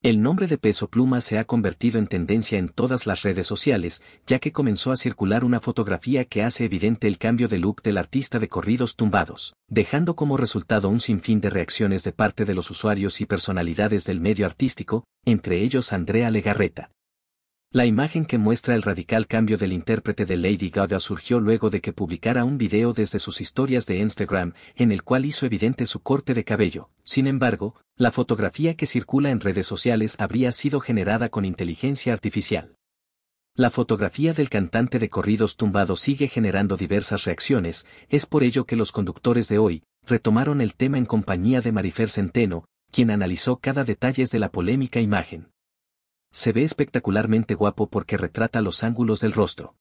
El nombre de Peso Pluma se ha convertido en tendencia en todas las redes sociales, ya que comenzó a circular una fotografía que hace evidente el cambio de look del artista de corridos tumbados, dejando como resultado un sinfín de reacciones de parte de los usuarios y personalidades del medio artístico, entre ellos Andrea Legarreta. La imagen que muestra el radical cambio del intérprete de Lady Gaga surgió luego de que publicara un video desde sus historias de Instagram, en el cual hizo evidente su corte de cabello. Sin embargo, la fotografía que circula en redes sociales habría sido generada con inteligencia artificial. La fotografía del cantante de corridos tumbado sigue generando diversas reacciones, es por ello que los conductores de hoy retomaron el tema en compañía de Marifer Centeno, quien analizó cada detalle de la polémica imagen. Se ve espectacularmente guapo porque retrata los ángulos del rostro.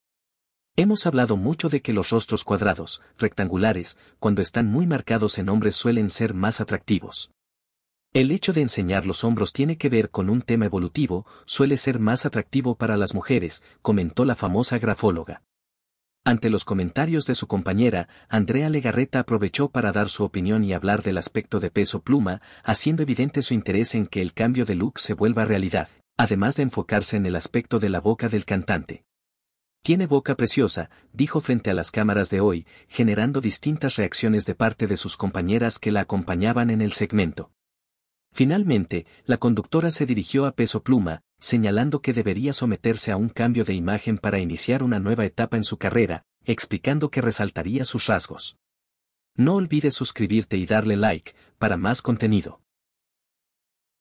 Hemos hablado mucho de que los rostros cuadrados, rectangulares, cuando están muy marcados en hombres suelen ser más atractivos. El hecho de enseñar los hombros tiene que ver con un tema evolutivo, suele ser más atractivo para las mujeres, comentó la famosa grafóloga. Ante los comentarios de su compañera, Andrea Legarreta aprovechó para dar su opinión y hablar del aspecto de peso pluma, haciendo evidente su interés en que el cambio de look se vuelva realidad además de enfocarse en el aspecto de la boca del cantante. Tiene boca preciosa, dijo frente a las cámaras de hoy, generando distintas reacciones de parte de sus compañeras que la acompañaban en el segmento. Finalmente, la conductora se dirigió a Peso Pluma, señalando que debería someterse a un cambio de imagen para iniciar una nueva etapa en su carrera, explicando que resaltaría sus rasgos. No olvides suscribirte y darle like, para más contenido.